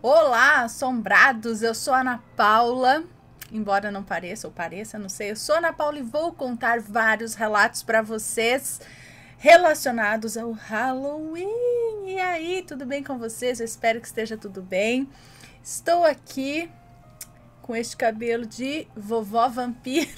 Olá, assombrados! Eu sou Ana Paula. Embora não pareça ou pareça, não sei. Eu sou Ana Paula e vou contar vários relatos para vocês relacionados ao Halloween. E aí, tudo bem com vocês? Eu espero que esteja tudo bem. Estou aqui com este cabelo de vovó vampira.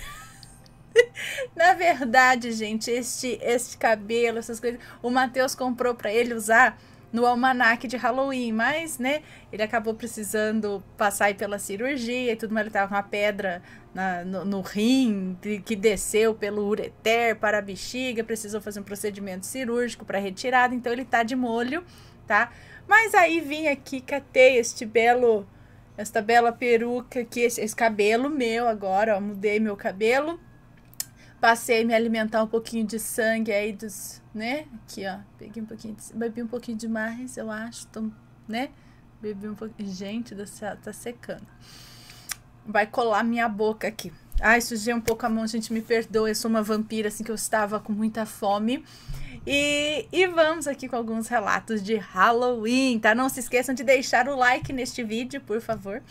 Na verdade, gente, este, este cabelo, essas coisas, o Matheus comprou para ele usar no almanaque de Halloween, mas, né, ele acabou precisando passar pela cirurgia e tudo mais. Ele tava com uma pedra na, no, no, rim que desceu pelo ureter para a bexiga, precisou fazer um procedimento cirúrgico para retirada, então ele tá de molho, tá? Mas aí vim aqui, catei este belo, esta bela peruca aqui, esse, esse cabelo meu agora, ó, mudei meu cabelo Passei a me alimentar um pouquinho de sangue aí dos, né? Aqui, ó. Peguei um pouquinho de, bebi um pouquinho demais, eu acho, tô, né? Bebi um pouquinho. Gente, do céu tá secando. Vai colar minha boca aqui. Ai, sujei um pouco a mão, gente, me perdoa. Eu sou uma vampira, assim, que eu estava com muita fome. E, e vamos aqui com alguns relatos de Halloween, tá? Não se esqueçam de deixar o like neste vídeo, por favor.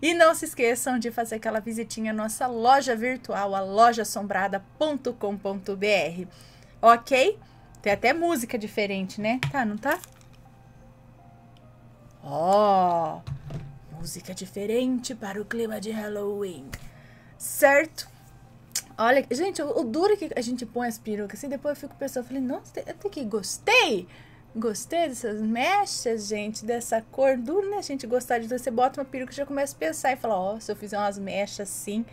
E não se esqueçam de fazer aquela visitinha à nossa loja virtual, a lojasombrada.com.br. Ok? Tem até música diferente, né? Tá, não tá? Ó, oh, música diferente para o clima de Halloween. Certo? Olha, gente, o, o duro é que a gente põe as perucas, assim, depois eu fico pensando, eu falei, nossa, até que gostei! Gostei dessas mechas, gente, dessa cor duro, né? gente gostar de você bota uma peruca e já começa a pensar e falar, ó, oh, se eu fizer umas mechas assim,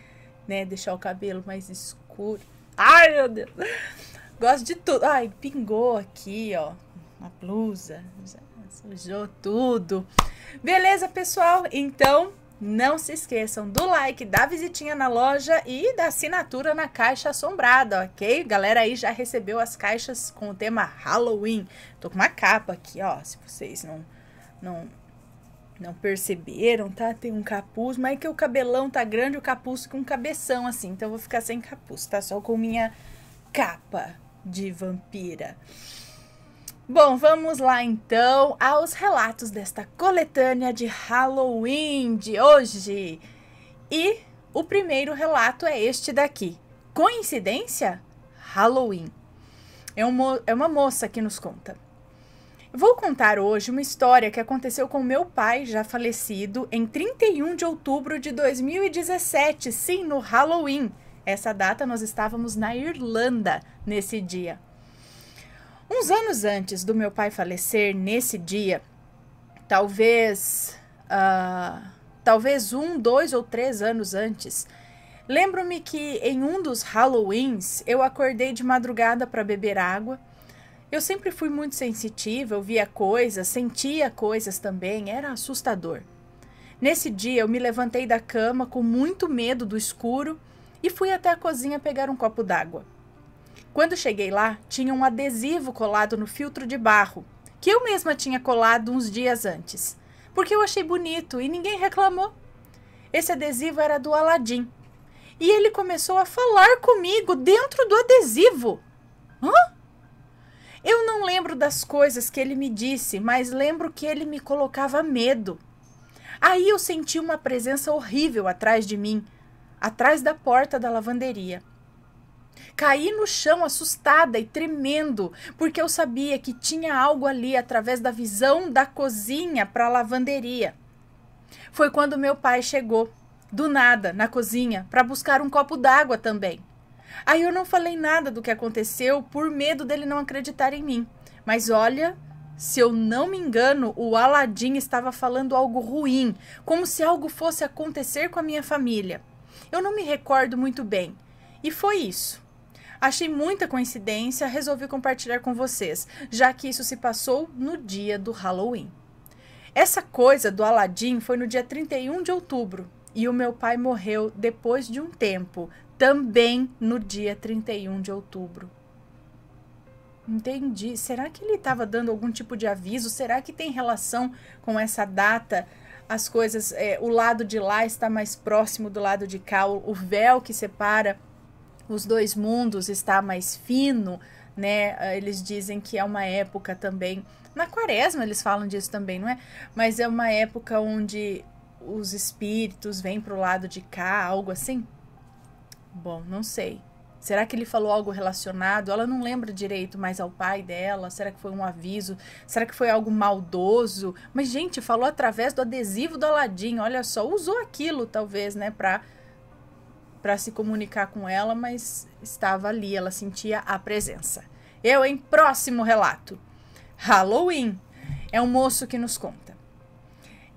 né? Deixar o cabelo mais escuro. Ai, meu Deus! Gosto de tudo. Ai, pingou aqui, ó. Uma blusa. Já sujou tudo. Beleza, pessoal? Então, não se esqueçam do like, da visitinha na loja e da assinatura na caixa assombrada, ok? Galera aí já recebeu as caixas com o tema Halloween. Tô com uma capa aqui, ó, se vocês não não não perceberam, tá? Tem um capuz, mas é que o cabelão tá grande, o capuz com um cabeção assim, então eu vou ficar sem capuz, tá? Só com minha capa de vampira. Bom, vamos lá então aos relatos desta coletânea de Halloween de hoje. E o primeiro relato é este daqui. Coincidência? Halloween. É, um é uma moça que nos conta. Vou contar hoje uma história que aconteceu com meu pai, já falecido, em 31 de outubro de 2017, sim, no Halloween. Essa data nós estávamos na Irlanda nesse dia. Uns anos antes do meu pai falecer, nesse dia, talvez. Uh, talvez um, dois ou três anos antes, lembro-me que em um dos Halloweens eu acordei de madrugada para beber água. Eu sempre fui muito sensitiva, eu via coisas, sentia coisas também, era assustador. Nesse dia eu me levantei da cama com muito medo do escuro e fui até a cozinha pegar um copo d'água. Quando cheguei lá, tinha um adesivo colado no filtro de barro, que eu mesma tinha colado uns dias antes, porque eu achei bonito e ninguém reclamou. Esse adesivo era do Aladim. E ele começou a falar comigo dentro do adesivo. Hã? Eu não lembro das coisas que ele me disse, mas lembro que ele me colocava medo. Aí eu senti uma presença horrível atrás de mim, atrás da porta da lavanderia. Caí no chão assustada e tremendo, porque eu sabia que tinha algo ali através da visão da cozinha para a lavanderia. Foi quando meu pai chegou, do nada, na cozinha, para buscar um copo d'água também. Aí eu não falei nada do que aconteceu por medo dele não acreditar em mim. Mas olha, se eu não me engano, o Aladim estava falando algo ruim, como se algo fosse acontecer com a minha família. Eu não me recordo muito bem. E foi isso. Achei muita coincidência, resolvi compartilhar com vocês, já que isso se passou no dia do Halloween. Essa coisa do Aladim foi no dia 31 de outubro e o meu pai morreu depois de um tempo, também no dia 31 de outubro. Entendi. Será que ele estava dando algum tipo de aviso? Será que tem relação com essa data? As coisas, é, o lado de lá está mais próximo do lado de cá, o, o véu que separa os dois mundos está mais fino, né? Ah, eles dizem que é uma época também. Na quaresma eles falam disso também, não é? Mas é uma época onde os espíritos vêm para o lado de cá, algo assim? Bom, não sei. Será que ele falou algo relacionado? Ela não lembra direito mais ao pai dela. Será que foi um aviso? Será que foi algo maldoso? Mas, gente, falou através do adesivo do Aladim. Olha só, usou aquilo, talvez, né, para para se comunicar com ela, mas estava ali, ela sentia a presença. Eu em próximo relato. Halloween é um moço que nos conta.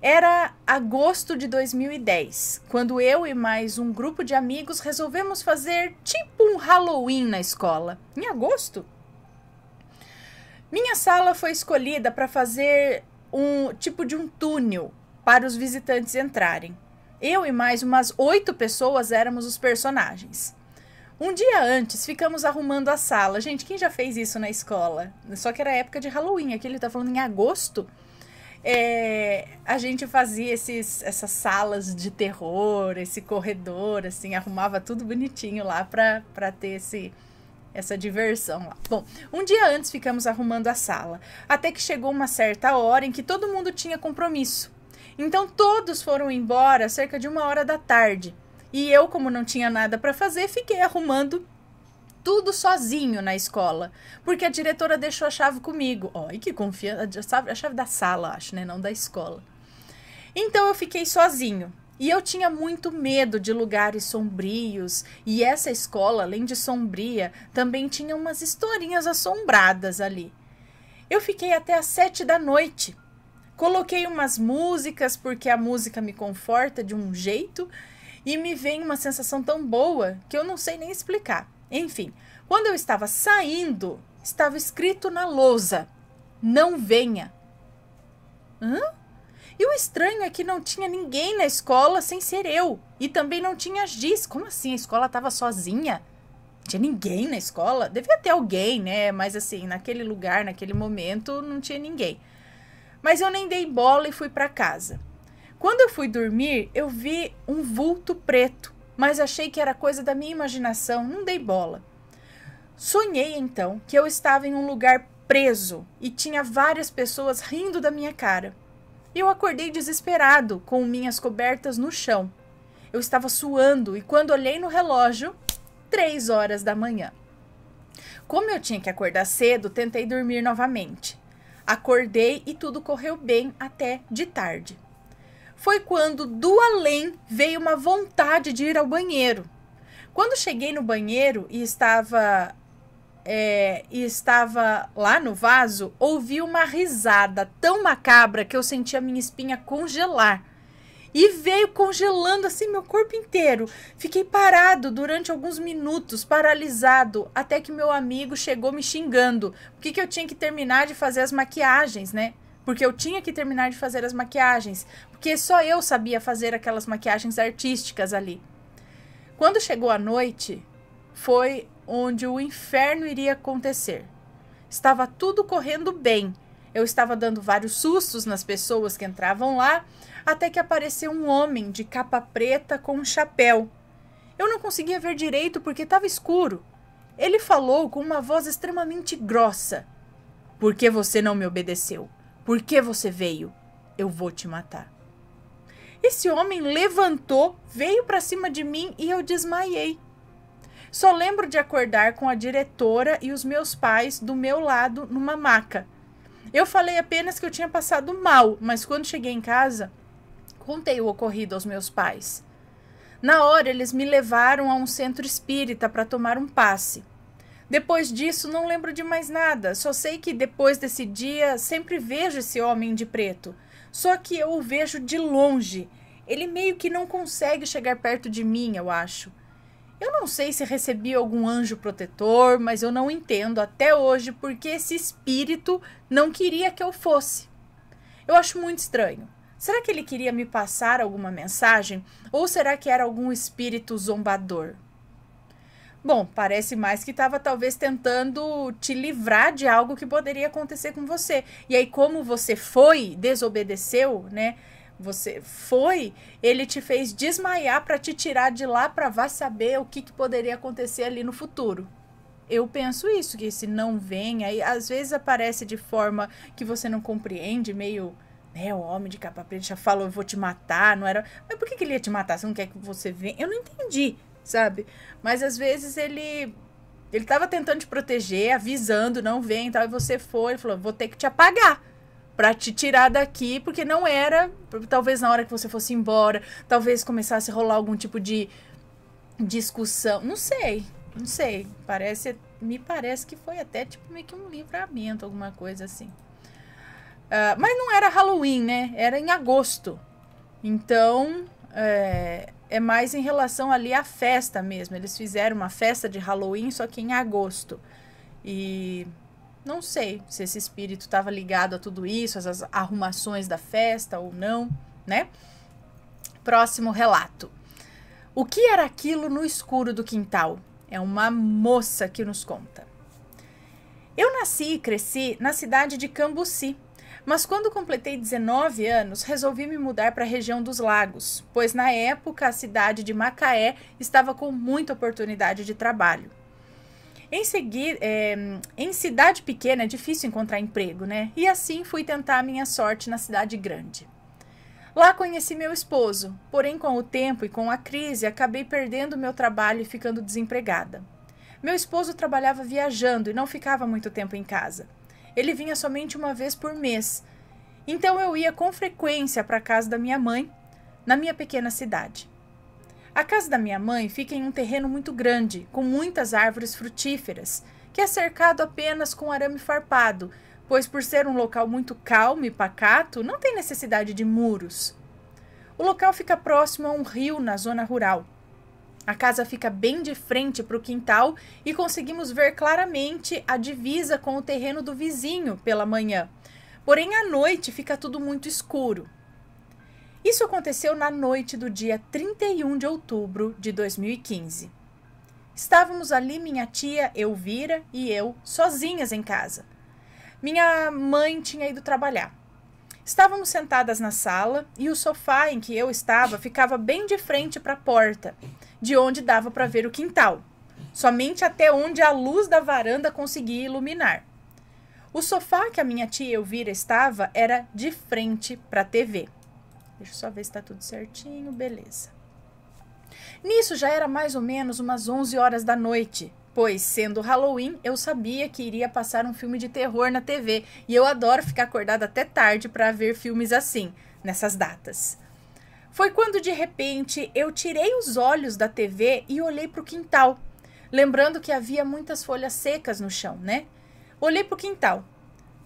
Era agosto de 2010, quando eu e mais um grupo de amigos resolvemos fazer tipo um Halloween na escola. Em agosto? Minha sala foi escolhida para fazer um tipo de um túnel para os visitantes entrarem. Eu e mais umas oito pessoas éramos os personagens. Um dia antes, ficamos arrumando a sala. Gente, quem já fez isso na escola? Só que era época de Halloween, aqui ele tá falando em agosto. É, a gente fazia esses, essas salas de terror, esse corredor, assim, arrumava tudo bonitinho lá pra, pra ter esse, essa diversão lá. Bom, um dia antes ficamos arrumando a sala, até que chegou uma certa hora em que todo mundo tinha compromisso. Então todos foram embora cerca de uma hora da tarde. E eu, como não tinha nada para fazer, fiquei arrumando tudo sozinho na escola, porque a diretora deixou a chave comigo. Ó, oh, e que confiança, a chave da sala, acho, né, não da escola. Então eu fiquei sozinho. E eu tinha muito medo de lugares sombrios, e essa escola, além de sombria, também tinha umas historinhas assombradas ali. Eu fiquei até às sete da noite Coloquei umas músicas porque a música me conforta de um jeito e me vem uma sensação tão boa que eu não sei nem explicar. Enfim, quando eu estava saindo, estava escrito na lousa: Não venha. Hã? E o estranho é que não tinha ninguém na escola sem ser eu. E também não tinha giz. Como assim? A escola estava sozinha? Não tinha ninguém na escola? Devia ter alguém, né? Mas assim, naquele lugar, naquele momento, não tinha ninguém. Mas eu nem dei bola e fui para casa. Quando eu fui dormir, eu vi um vulto preto, mas achei que era coisa da minha imaginação, não dei bola. Sonhei então que eu estava em um lugar preso e tinha várias pessoas rindo da minha cara. Eu acordei desesperado, com minhas cobertas no chão. Eu estava suando e quando olhei no relógio, três horas da manhã. Como eu tinha que acordar cedo, tentei dormir novamente. Acordei e tudo correu bem até de tarde. Foi quando do além veio uma vontade de ir ao banheiro. Quando cheguei no banheiro e estava é, e estava lá no vaso, ouvi uma risada tão macabra que eu senti a minha espinha congelar e veio congelando assim meu corpo inteiro. Fiquei parado durante alguns minutos, paralisado, até que meu amigo chegou me xingando. Porque que eu tinha que terminar de fazer as maquiagens, né? Porque eu tinha que terminar de fazer as maquiagens. Porque só eu sabia fazer aquelas maquiagens artísticas ali. Quando chegou a noite, foi onde o inferno iria acontecer. Estava tudo correndo bem. Eu estava dando vários sustos nas pessoas que entravam lá, até que apareceu um homem de capa preta com um chapéu. Eu não conseguia ver direito porque estava escuro. Ele falou com uma voz extremamente grossa: Por que você não me obedeceu? Por que você veio? Eu vou te matar. Esse homem levantou, veio para cima de mim e eu desmaiei. Só lembro de acordar com a diretora e os meus pais do meu lado numa maca. Eu falei apenas que eu tinha passado mal, mas quando cheguei em casa, Contei o ocorrido aos meus pais. Na hora, eles me levaram a um centro espírita para tomar um passe. Depois disso, não lembro de mais nada, só sei que depois desse dia sempre vejo esse homem de preto. Só que eu o vejo de longe. Ele meio que não consegue chegar perto de mim, eu acho. Eu não sei se recebi algum anjo protetor, mas eu não entendo até hoje porque esse espírito não queria que eu fosse. Eu acho muito estranho. Será que ele queria me passar alguma mensagem? Ou será que era algum espírito zombador? Bom, parece mais que estava talvez tentando te livrar de algo que poderia acontecer com você. E aí, como você foi, desobedeceu, né? Você foi, ele te fez desmaiar para te tirar de lá para vá saber o que, que poderia acontecer ali no futuro. Eu penso isso, que se não vem, aí às vezes aparece de forma que você não compreende, meio né, o homem de capa preta já falou, eu vou te matar, não era... Mas por que, que ele ia te matar? Você não quer que você venha? Eu não entendi, sabe? Mas às vezes ele... Ele tava tentando te proteger, avisando, não vem e tal, e você foi, ele falou, vou ter que te apagar para te tirar daqui, porque não era, talvez na hora que você fosse embora, talvez começasse a rolar algum tipo de discussão, não sei, não sei, parece, me parece que foi até tipo meio que um livramento, alguma coisa assim. Ah, mas não era Halloween, né? Era em agosto. Então, é, é, mais em relação ali à festa mesmo. Eles fizeram uma festa de Halloween, só que em agosto. E não sei se esse espírito estava ligado a tudo isso, às arrumações da festa ou não, né? Próximo relato. O que era aquilo no escuro do quintal? É uma moça que nos conta. Eu nasci e cresci na cidade de Cambuci, mas quando completei 19 anos, resolvi me mudar para a região dos Lagos, pois na época a cidade de Macaé estava com muita oportunidade de trabalho. Em seguir, é, eh, em cidade pequena é difícil encontrar emprego, né? E assim fui tentar a minha sorte na cidade grande. Lá conheci meu esposo, porém com o tempo e com a crise acabei perdendo meu trabalho e ficando desempregada. Meu esposo trabalhava viajando e não ficava muito tempo em casa. Ele vinha somente uma vez por mês. Então eu ia com frequência para a casa da minha mãe, na minha pequena cidade. A casa da minha mãe fica em um terreno muito grande, com muitas árvores frutíferas, que é cercado apenas com arame farpado, pois por ser um local muito calmo e pacato, não tem necessidade de muros. O local fica próximo a um rio na zona rural. A casa fica bem de frente para o quintal e conseguimos ver claramente a divisa com o terreno do vizinho pela manhã. Porém, à noite fica tudo muito escuro. Isso aconteceu na noite do dia 31 de outubro de 2015. Estávamos ali minha tia Elvira e eu sozinhas em casa. Minha mãe tinha ido trabalhar. Estávamos sentadas na sala e o sofá em que eu estava ficava bem de frente para a porta de onde dava para ver o quintal, somente até onde a luz da varanda conseguia iluminar. O sofá que a minha tia Elvira estava era de frente para a TV. Deixa eu só ver se está tudo certinho, beleza. Nisso já era mais ou menos umas 11 horas da noite, pois, sendo Halloween, eu sabia que iria passar um filme de terror na TV e eu adoro ficar acordada até tarde para ver filmes assim, nessas datas. Foi quando de repente eu tirei os olhos da TV e olhei para o quintal, lembrando que havia muitas folhas secas no chão, né? Olhei para o quintal.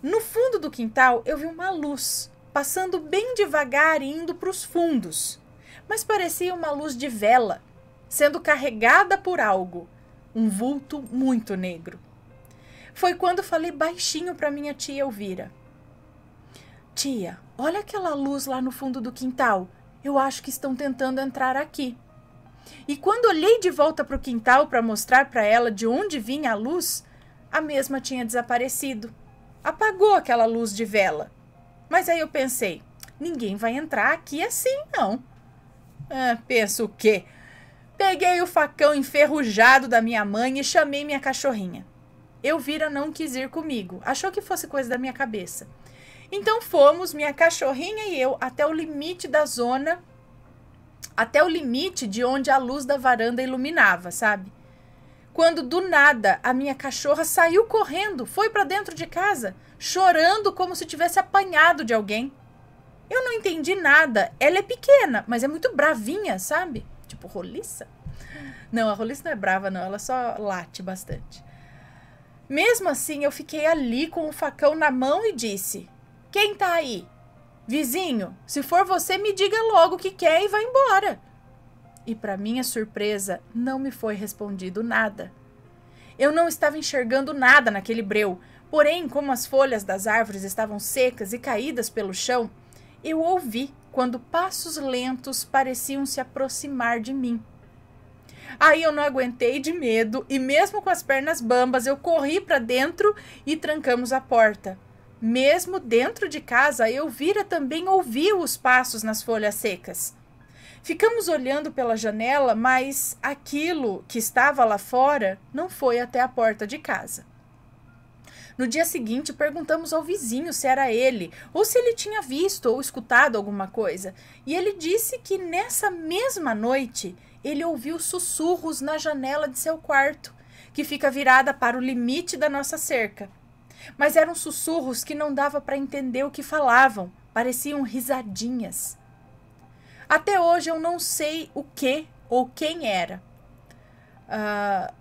No fundo do quintal eu vi uma luz passando bem devagar e indo para os fundos, mas parecia uma luz de vela sendo carregada por algo, um vulto muito negro. Foi quando falei baixinho para minha tia Elvira. Tia, olha aquela luz lá no fundo do quintal eu acho que estão tentando entrar aqui. E quando olhei de volta para o quintal para mostrar para ela de onde vinha a luz, a mesma tinha desaparecido. Apagou aquela luz de vela. Mas aí eu pensei: ninguém vai entrar aqui assim, não. Ah, penso o quê? Peguei o facão enferrujado da minha mãe e chamei minha cachorrinha. Elvira não quis ir comigo, achou que fosse coisa da minha cabeça. Então fomos, minha cachorrinha e eu, até o limite da zona, até o limite de onde a luz da varanda iluminava, sabe? Quando do nada a minha cachorra saiu correndo, foi para dentro de casa, chorando como se tivesse apanhado de alguém. Eu não entendi nada. Ela é pequena, mas é muito bravinha, sabe? Tipo roliça. Não, a roliça não é brava, não. Ela só late bastante. Mesmo assim, eu fiquei ali com o facão na mão e disse: quem tá aí? Vizinho, se for você, me diga logo o que quer e vá embora. E para minha surpresa, não me foi respondido nada. Eu não estava enxergando nada naquele breu, porém, como as folhas das árvores estavam secas e caídas pelo chão, eu ouvi quando passos lentos pareciam se aproximar de mim. Aí eu não aguentei de medo e, mesmo com as pernas bambas, eu corri para dentro e trancamos a porta. Mesmo dentro de casa, Elvira também ouviu os passos nas folhas secas. Ficamos olhando pela janela, mas aquilo que estava lá fora não foi até a porta de casa. No dia seguinte, perguntamos ao vizinho se era ele, ou se ele tinha visto ou escutado alguma coisa, e ele disse que nessa mesma noite ele ouviu sussurros na janela de seu quarto, que fica virada para o limite da nossa cerca mas eram sussurros que não dava para entender o que falavam, pareciam risadinhas. Até hoje eu não sei o que ou quem era. Uh,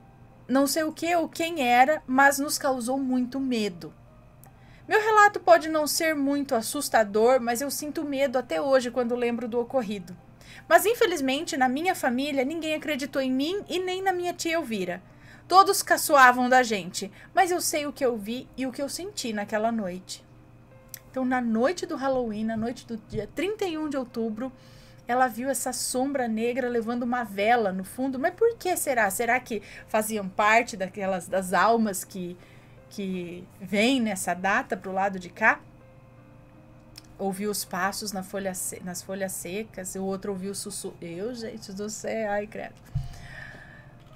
não sei o que ou quem era, mas nos causou muito medo. Meu relato pode não ser muito assustador, mas eu sinto medo até hoje quando lembro do ocorrido. Mas infelizmente, na minha família, ninguém acreditou em mim e nem na minha tia Elvira. Todos caçoavam da gente, mas eu sei o que eu vi e o que eu senti naquela noite. Então, na noite do Halloween, na noite do dia 31 de outubro, ela viu essa sombra negra levando uma vela no fundo. Mas por que será? Será que faziam parte daquelas das almas que que vêm nessa data para o lado de cá? Ouviu os passos na folha, nas folhas secas, o outro ouviu o sussurro. Eu, gente do céu, ai, credo.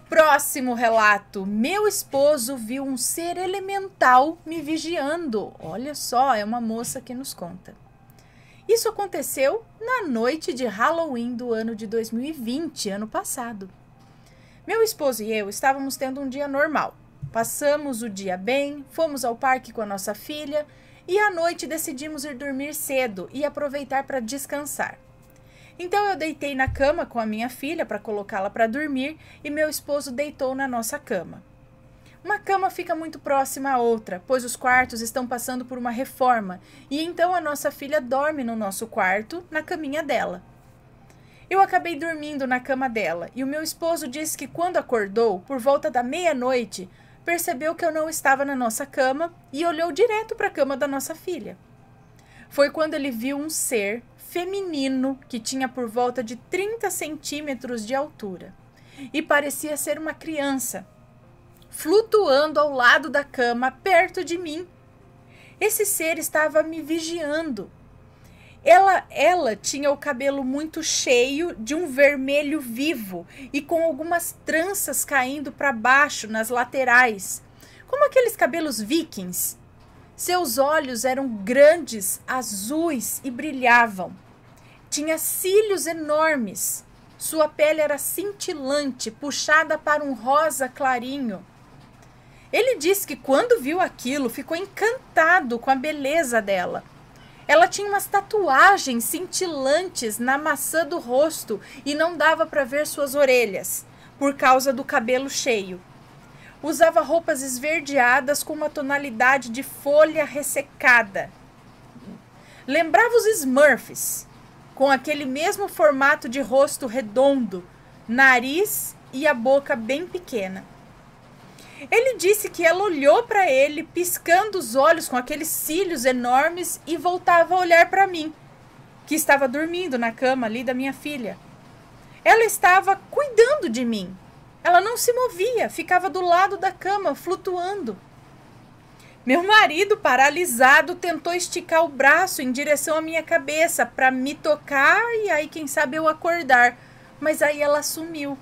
Próximo relato: Meu esposo viu um ser elemental me vigiando. Olha só, é uma moça que nos conta. Isso aconteceu na noite de Halloween do ano de 2020, ano passado. Meu esposo e eu estávamos tendo um dia normal. Passamos o dia bem, fomos ao parque com a nossa filha e à noite decidimos ir dormir cedo e aproveitar para descansar. Então eu deitei na cama com a minha filha para colocá-la para dormir e meu esposo deitou na nossa cama. Uma cama fica muito próxima à outra, pois os quartos estão passando por uma reforma, e então a nossa filha dorme no nosso quarto, na caminha dela. Eu acabei dormindo na cama dela, e o meu esposo disse que quando acordou, por volta da meia-noite, percebeu que eu não estava na nossa cama e olhou direto para a cama da nossa filha. Foi quando ele viu um ser feminino que tinha por volta de 30 centímetros de altura e parecia ser uma criança, flutuando ao lado da cama, perto de mim. Esse ser estava me vigiando. Ela, ela tinha o cabelo muito cheio, de um vermelho vivo e com algumas tranças caindo para baixo nas laterais, como aqueles cabelos vikings. Seus olhos eram grandes, azuis e brilhavam. Tinha cílios enormes. Sua pele era cintilante, puxada para um rosa clarinho. Ele disse que quando viu aquilo, ficou encantado com a beleza dela. Ela tinha umas tatuagens cintilantes na maçã do rosto e não dava para ver suas orelhas, por causa do cabelo cheio. Usava roupas esverdeadas com uma tonalidade de folha ressecada. Lembrava os Smurfs com aquele mesmo formato de rosto redondo, nariz e a boca bem pequena. Ele disse que ela olhou para ele, piscando os olhos com aqueles cílios enormes e voltava a olhar para mim, que estava dormindo na cama ali da minha filha. Ela estava cuidando de mim. Ela não se movia, ficava do lado da cama, flutuando. Meu marido, paralisado, tentou esticar o braço em direção à minha cabeça para me tocar e aí, quem sabe, eu acordar. Mas aí ela sumiu.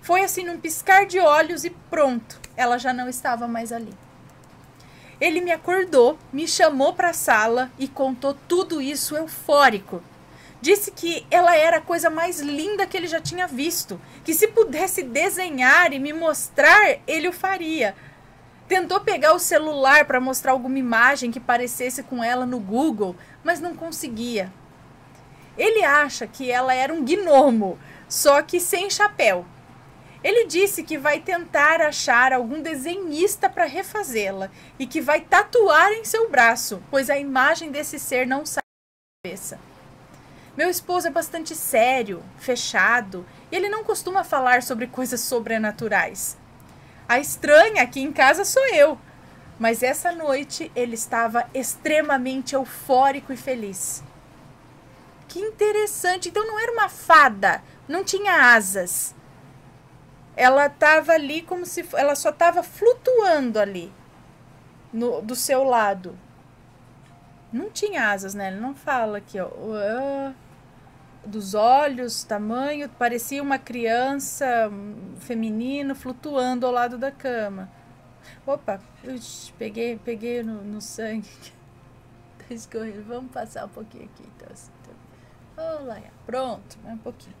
Foi assim num piscar de olhos e pronto, ela já não estava mais ali. Ele me acordou, me chamou para a sala e contou tudo isso eufórico. Disse que ela era a coisa mais linda que ele já tinha visto, que se pudesse desenhar e me mostrar, ele o faria. Tentou pegar o celular para mostrar alguma imagem que parecesse com ela no Google, mas não conseguia. Ele acha que ela era um gnomo, só que sem chapéu. Ele disse que vai tentar achar algum desenhista para refazê-la e que vai tatuar em seu braço, pois a imagem desse ser não sai da cabeça. Meu esposo é bastante sério, fechado, e ele não costuma falar sobre coisas sobrenaturais. A estranha aqui em casa sou eu. Mas essa noite ele estava extremamente eufórico e feliz. Que interessante! Então não era uma fada, não tinha asas. Ela estava ali como se ela só estava flutuando ali no, do seu lado. Não tinha asas, né? Ele não fala aqui, ó. Uh dos olhos, tamanho, parecia uma criança feminina flutuando ao lado da cama. Opa, uix, peguei, peguei no, no sangue. tá escorrendo. Vamos passar um pouquinho aqui, então. Assim, Olá, pronto, né, um pouquinho.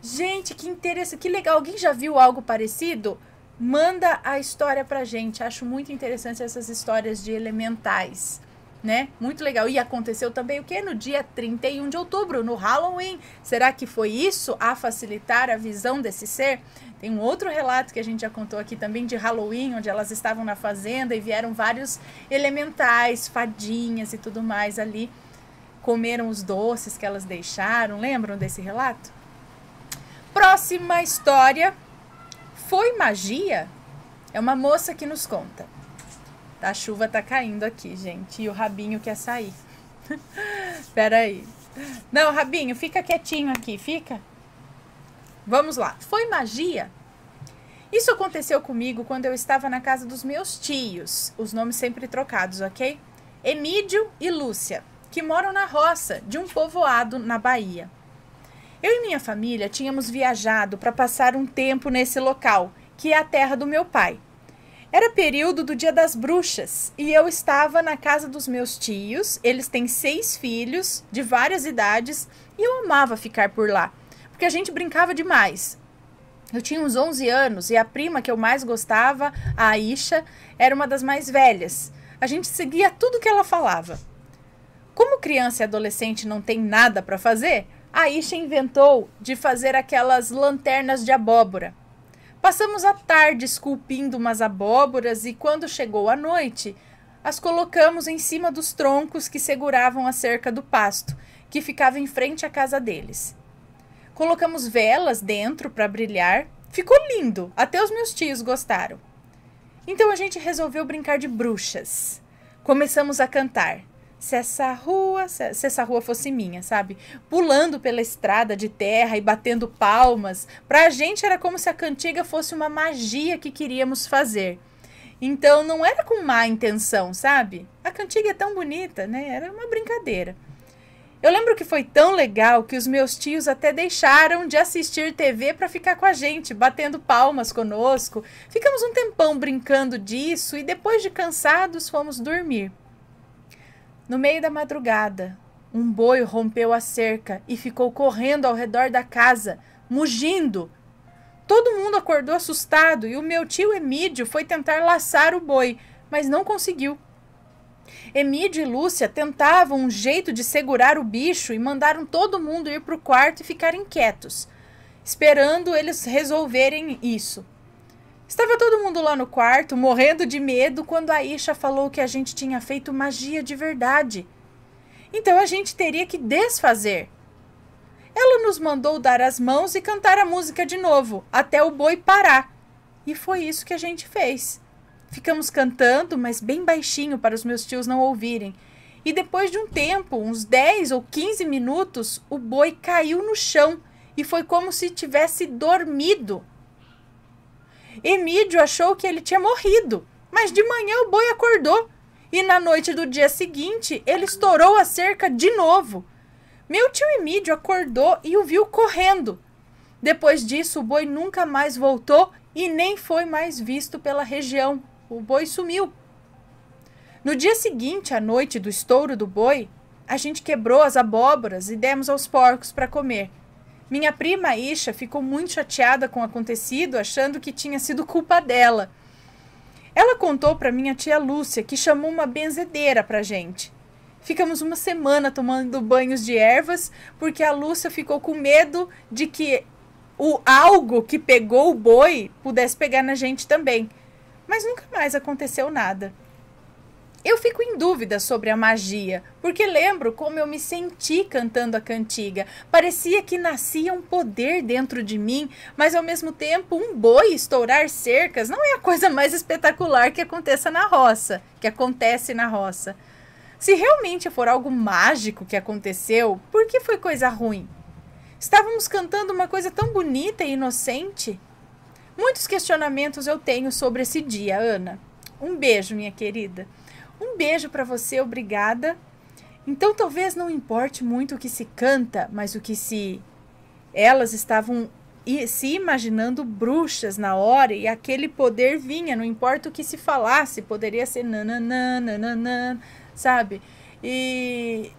Gente, que interessante, que legal. Alguém já viu algo parecido? Manda a história pra gente. Acho muito interessante essas histórias de elementais né? Muito legal. E aconteceu também o que? No dia 31 de outubro, no Halloween. Será que foi isso a facilitar a visão desse ser? Tem um outro relato que a gente já contou aqui também de Halloween, onde elas estavam na fazenda e vieram vários elementais, fadinhas e tudo mais ali. Comeram os doces que elas deixaram. Lembram desse relato? Próxima história. Foi magia? É uma moça que nos conta. A chuva tá caindo aqui, gente. E o Rabinho quer sair. Pera aí. Não, Rabinho, fica quietinho aqui, fica. Vamos lá. Foi magia? Isso aconteceu comigo quando eu estava na casa dos meus tios, os nomes sempre trocados, ok? Emídio e Lúcia, que moram na roça de um povoado na Bahia. Eu e minha família tínhamos viajado para passar um tempo nesse local, que é a terra do meu pai, era período do Dia das Bruxas e eu estava na casa dos meus tios. Eles têm seis filhos de várias idades e eu amava ficar por lá, porque a gente brincava demais. Eu tinha uns 11 anos e a prima que eu mais gostava, a Aisha, era uma das mais velhas. A gente seguia tudo que ela falava. Como criança e adolescente não tem nada para fazer, a Isha inventou de fazer aquelas lanternas de abóbora. Passamos a tarde esculpindo umas abóboras e, quando chegou a noite, as colocamos em cima dos troncos que seguravam a cerca do pasto, que ficava em frente à casa deles. Colocamos velas dentro para brilhar. Ficou lindo, até os meus tios gostaram. Então a gente resolveu brincar de bruxas. Começamos a cantar se essa rua, se, essa rua fosse minha, sabe? Pulando pela estrada de terra e batendo palmas. Pra gente era como se a cantiga fosse uma magia que queríamos fazer. Então não era com má intenção, sabe? A cantiga é tão bonita, né? Era uma brincadeira. Eu lembro que foi tão legal que os meus tios até deixaram de assistir TV para ficar com a gente, batendo palmas conosco. Ficamos um tempão brincando disso e depois de cansados fomos dormir. No meio da madrugada, um boi rompeu a cerca e ficou correndo ao redor da casa, mugindo. Todo mundo acordou assustado e o meu tio Emídio foi tentar laçar o boi, mas não conseguiu. Emídio e Lúcia tentavam um jeito de segurar o bicho e mandaram todo mundo ir para o quarto e ficarem quietos, esperando eles resolverem isso. Estava todo mundo lá no quarto, morrendo de medo, quando a Isha falou que a gente tinha feito magia de verdade. Então a gente teria que desfazer. Ela nos mandou dar as mãos e cantar a música de novo, até o boi parar. E foi isso que a gente fez. Ficamos cantando, mas bem baixinho para os meus tios não ouvirem. E depois de um tempo, uns 10 ou 15 minutos, o boi caiu no chão e foi como se tivesse dormido. Emídio achou que ele tinha morrido, mas de manhã o boi acordou e na noite do dia seguinte ele estourou a cerca de novo. Meu tio Emídio acordou e o viu correndo. Depois disso, o boi nunca mais voltou e nem foi mais visto pela região. O boi sumiu. No dia seguinte, à noite do estouro do boi, a gente quebrou as abóboras e demos aos porcos para comer. Minha prima Isha ficou muito chateada com o acontecido, achando que tinha sido culpa dela. Ela contou para minha tia Lúcia, que chamou uma benzedeira para gente. Ficamos uma semana tomando banhos de ervas, porque a Lúcia ficou com medo de que o algo que pegou o boi pudesse pegar na gente também. Mas nunca mais aconteceu nada. Eu fico em dúvida sobre a magia, porque lembro como eu me senti cantando a cantiga. Parecia que nascia um poder dentro de mim, mas ao mesmo tempo um boi estourar cercas não é a coisa mais espetacular que aconteça na roça, que acontece na roça. Se realmente for algo mágico que aconteceu, por que foi coisa ruim? Estávamos cantando uma coisa tão bonita e inocente. Muitos questionamentos eu tenho sobre esse dia, Ana. Um beijo, minha querida. Um beijo para você, obrigada. Então talvez não importe muito o que se canta, mas o que se elas estavam se imaginando bruxas na hora e aquele poder vinha, não importa o que se falasse, poderia ser nananã, nananã, sabe? E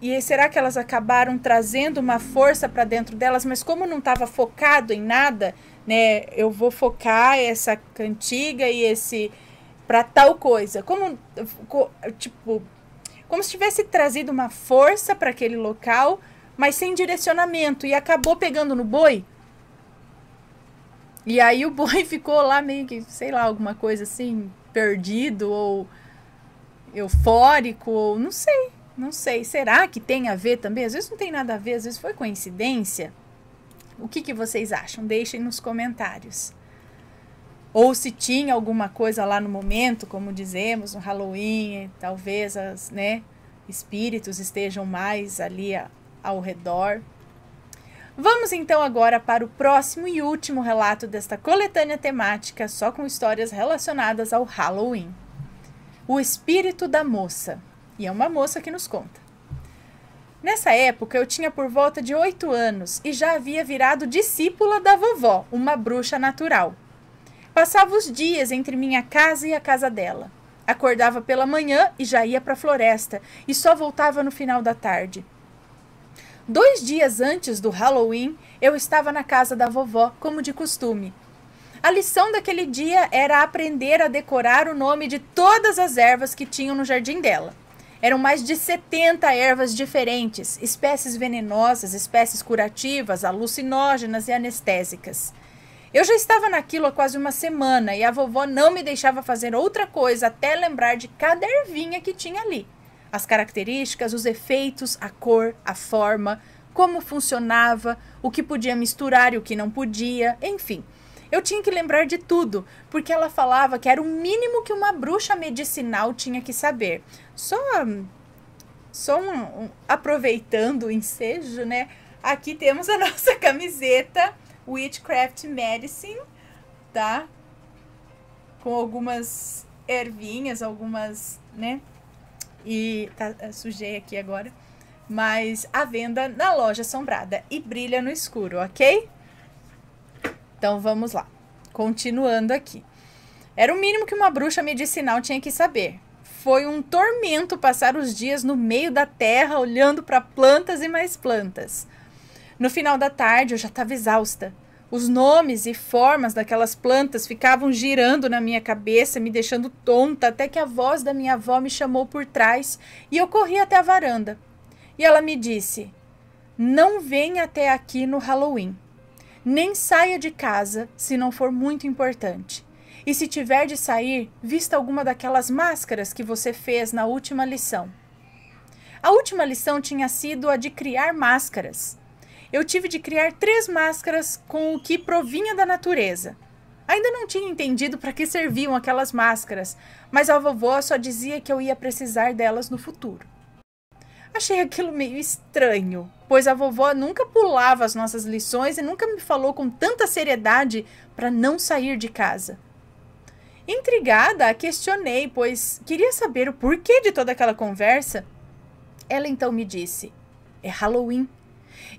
e será que elas acabaram trazendo uma força para dentro delas, mas como não estava focado em nada, né? Eu vou focar essa cantiga e esse para tal coisa. Como, tipo, como se tivesse trazido uma força para aquele local, mas sem direcionamento e acabou pegando no boi. E aí o boi ficou lá meio que, sei lá, alguma coisa assim, perdido ou eufórico ou não sei, não sei. Será que tem a ver também? Às vezes não tem nada a ver, às vezes foi coincidência. O que, que vocês acham? Deixem nos comentários ou se tinha alguma coisa lá no momento, como dizemos, no Halloween, talvez as, né, espíritos estejam mais ali a, ao redor. Vamos então agora para o próximo e último relato desta coletânea temática, só com histórias relacionadas ao Halloween. O espírito da moça. E é uma moça que nos conta. Nessa época eu tinha por volta de oito anos e já havia virado discípula da vovó, uma bruxa natural. Passava os dias entre minha casa e a casa dela. Acordava pela manhã e já ia para a floresta, e só voltava no final da tarde. Dois dias antes do Halloween, eu estava na casa da vovó, como de costume. A lição daquele dia era aprender a decorar o nome de todas as ervas que tinham no jardim dela. Eram mais de 70 ervas diferentes, espécies venenosas, espécies curativas, alucinógenas e anestésicas. Eu já estava naquilo há quase uma semana e a vovó não me deixava fazer outra coisa até lembrar de cada ervinha que tinha ali. As características, os efeitos, a cor, a forma, como funcionava, o que podia misturar e o que não podia, enfim. Eu tinha que lembrar de tudo, porque ela falava que era o mínimo que uma bruxa medicinal tinha que saber. Só, só um, um, aproveitando o ensejo, né? Aqui temos a nossa camiseta Witchcraft Medicine, tá? Com algumas ervinhas, algumas, né? E tá, é, sujei aqui agora. Mas à venda na loja assombrada e brilha no escuro, ok? Então vamos lá. Continuando aqui. Era o mínimo que uma bruxa medicinal tinha que saber. Foi um tormento passar os dias no meio da terra olhando para plantas e mais plantas. No final da tarde eu já estava exausta. Os nomes e formas daquelas plantas ficavam girando na minha cabeça, me deixando tonta, até que a voz da minha avó me chamou por trás e eu corri até a varanda. E ela me disse: Não venha até aqui no Halloween. Nem saia de casa se não for muito importante. E se tiver de sair, vista alguma daquelas máscaras que você fez na última lição. A última lição tinha sido a de criar máscaras eu tive de criar três máscaras com o que provinha da natureza. Ainda não tinha entendido para que serviam aquelas máscaras, mas a vovó só dizia que eu ia precisar delas no futuro. Achei aquilo meio estranho, pois a vovó nunca pulava as nossas lições e nunca me falou com tanta seriedade para não sair de casa. Intrigada, a questionei, pois queria saber o porquê de toda aquela conversa. Ela então me disse: É Halloween.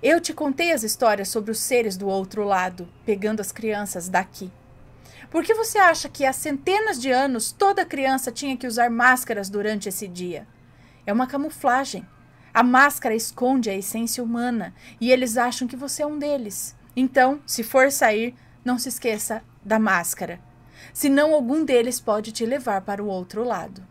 Eu te contei as histórias sobre os seres do outro lado, pegando as crianças daqui. Por que você acha que há centenas de anos toda criança tinha que usar máscaras durante esse dia? É uma camuflagem. A máscara esconde a essência humana e eles acham que você é um deles. Então, se for sair, não se esqueça da máscara. Senão, algum deles pode te levar para o outro lado.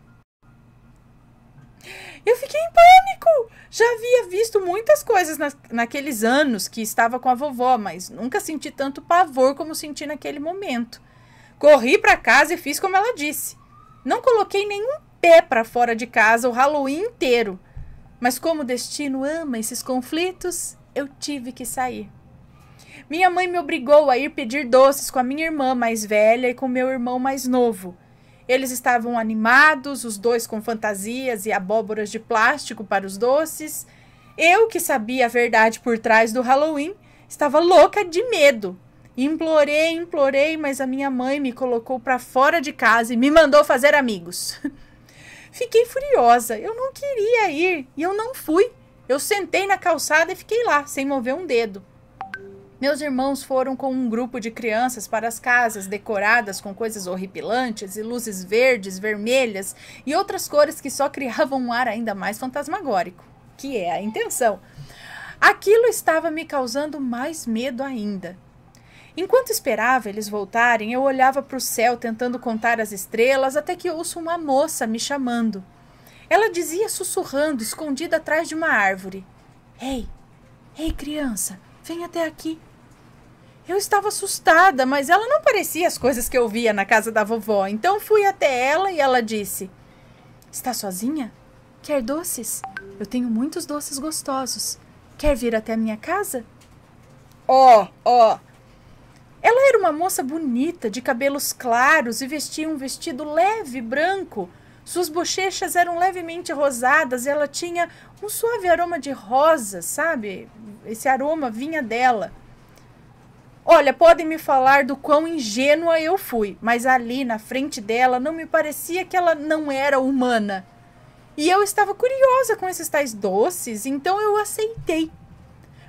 Eu fiquei em pânico! Já havia visto muitas coisas na, naqueles anos que estava com a vovó, mas nunca senti tanto pavor como senti naquele momento. Corri para casa e fiz como ela disse. Não coloquei nenhum pé para fora de casa o Halloween inteiro. Mas como o destino ama esses conflitos, eu tive que sair. Minha mãe me obrigou a ir pedir doces com a minha irmã mais velha e com meu irmão mais novo. Eles estavam animados, os dois com fantasias e abóboras de plástico para os doces. Eu, que sabia a verdade por trás do Halloween, estava louca de medo. Implorei, implorei, mas a minha mãe me colocou para fora de casa e me mandou fazer amigos. Fiquei furiosa, eu não queria ir e eu não fui. Eu sentei na calçada e fiquei lá, sem mover um dedo. Meus irmãos foram com um grupo de crianças para as casas decoradas com coisas horripilantes e luzes verdes, vermelhas e outras cores que só criavam um ar ainda mais fantasmagórico, que é a intenção. Aquilo estava me causando mais medo ainda. Enquanto esperava eles voltarem, eu olhava para o céu tentando contar as estrelas até que ouço uma moça me chamando. Ela dizia sussurrando, escondida atrás de uma árvore: Ei, hey, ei, hey, criança, vem até aqui. Eu estava assustada, mas ela não parecia as coisas que eu via na casa da vovó. Então fui até ela e ela disse: Está sozinha? Quer doces? Eu tenho muitos doces gostosos. Quer vir até a minha casa? Ó, oh, ó. Oh. Ela era uma moça bonita, de cabelos claros e vestia um vestido leve branco. Suas bochechas eram levemente rosadas e ela tinha um suave aroma de rosa, sabe? Esse aroma vinha dela. Olha, podem me falar do quão ingênua eu fui, mas ali na frente dela não me parecia que ela não era humana. E eu estava curiosa com esses tais doces, então eu aceitei.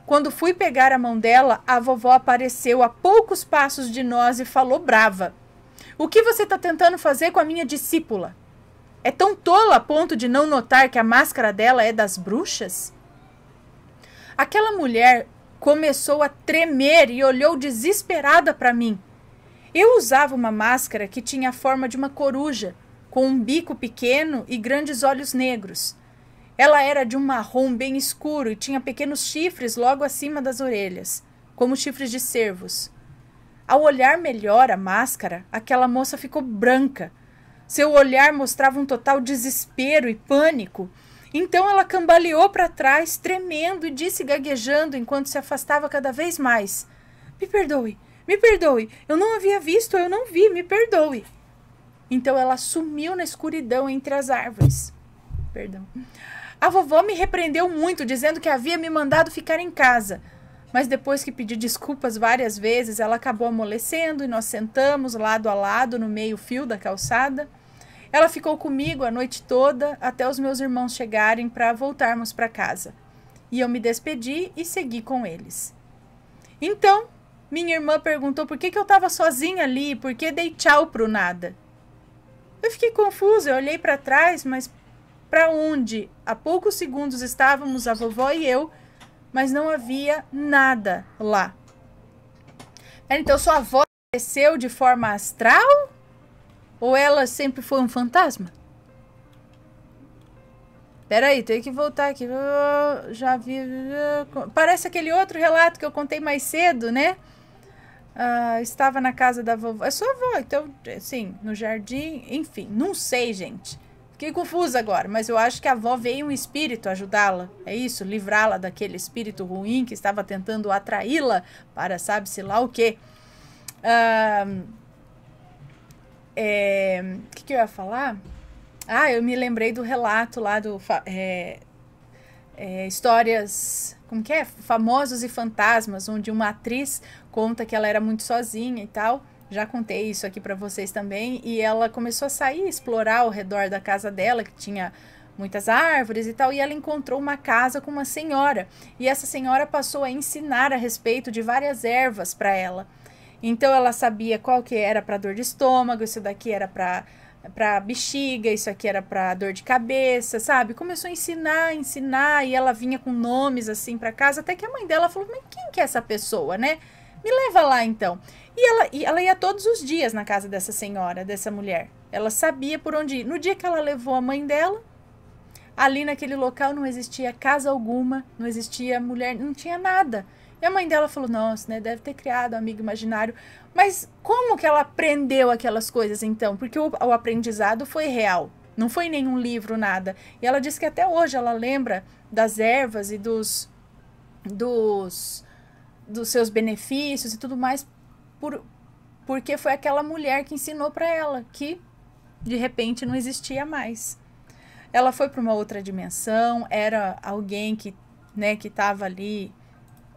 Quando fui pegar a mão dela, a vovó apareceu a poucos passos de nós e falou brava: O que você está tentando fazer com a minha discípula? É tão tola a ponto de não notar que a máscara dela é das bruxas? Aquela mulher começou a tremer e olhou desesperada para mim. Eu usava uma máscara que tinha a forma de uma coruja, com um bico pequeno e grandes olhos negros. Ela era de um marrom bem escuro e tinha pequenos chifres logo acima das orelhas, como chifres de cervos. Ao olhar melhor a máscara, aquela moça ficou branca. Seu olhar mostrava um total desespero e pânico então ela cambaleou para trás, tremendo, e disse gaguejando enquanto se afastava cada vez mais: Me perdoe, me perdoe, eu não havia visto, eu não vi, me perdoe. Então ela sumiu na escuridão entre as árvores. Perdão. A vovó me repreendeu muito, dizendo que havia me mandado ficar em casa. Mas depois que pedi desculpas várias vezes, ela acabou amolecendo e nós sentamos lado a lado no meio-fio da calçada. Ela ficou comigo a noite toda até os meus irmãos chegarem para voltarmos para casa. E eu me despedi e segui com eles. Então, minha irmã perguntou por que, que eu estava sozinha ali, por que dei tchau pro nada. Eu fiquei confusa, eu olhei para trás, mas para onde há poucos segundos estávamos a vovó e eu, mas não havia nada lá. Então sua avó desceu de forma astral? Ou ela sempre foi um fantasma? Peraí, tem que voltar aqui. Já vi. Parece aquele outro relato que eu contei mais cedo, né? Ah, estava na casa da vovó. É sua avó, então, sim, no jardim. Enfim, não sei, gente. Fiquei confusa agora, mas eu acho que a avó veio um espírito ajudá-la. É isso, livrá-la daquele espírito ruim que estava tentando atraí-la para sabe-se lá o quê. Ah é, o que, que, eu ia falar? Ah, eu me lembrei do relato lá do. É, é, histórias. Como que é? Famosos e Fantasmas, onde uma atriz conta que ela era muito sozinha e tal. Já contei isso aqui para vocês também. E ela começou a sair, explorar ao redor da casa dela, que tinha muitas árvores e tal, e ela encontrou uma casa com uma senhora. E essa senhora passou a ensinar a respeito de várias ervas para ela. Então ela sabia qual que era para dor de estômago, isso daqui era para para bexiga, isso aqui era para dor de cabeça, sabe? Começou a ensinar, ensinar e ela vinha com nomes assim para casa, até que a mãe dela falou: "Mas quem que é essa pessoa, né? Me leva lá então". E ela, e ela ia todos os dias na casa dessa senhora, dessa mulher. Ela sabia por onde ir. No dia que ela levou a mãe dela, ali naquele local não existia casa alguma, não existia mulher, não tinha nada. E a mãe dela falou: nossa, né? Deve ter criado um amigo imaginário. Mas como que ela aprendeu aquelas coisas então? Porque o, o aprendizado foi real. Não foi nenhum livro, nada. E ela disse que até hoje ela lembra das ervas e dos. dos dos seus benefícios e tudo mais por, porque foi aquela mulher que ensinou para ela que de repente não existia mais. Ela foi para uma outra dimensão, era alguém que, né, que estava ali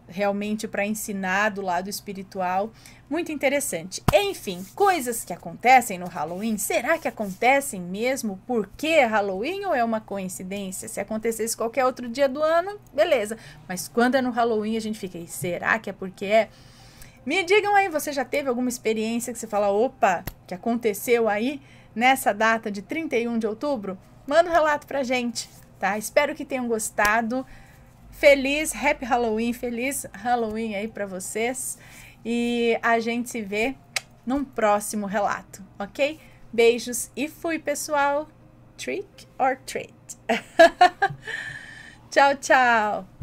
realmente para ensinar do lado espiritual. Muito interessante. Enfim, coisas que acontecem no Halloween, será que acontecem mesmo? Por que Halloween ou é uma coincidência? Se acontecesse qualquer outro dia do ano, beleza. Mas quando é no Halloween, a gente fica aí, será que é porque é? Me digam aí, você já teve alguma experiência que você fala, opa, que aconteceu aí nessa data de 31 de outubro? Manda um relato pra gente, tá? Espero que tenham gostado. Feliz Happy Halloween, feliz Halloween aí para vocês. E a gente se vê num próximo relato, ok? Beijos e fui, pessoal. Trick or treat. tchau, tchau.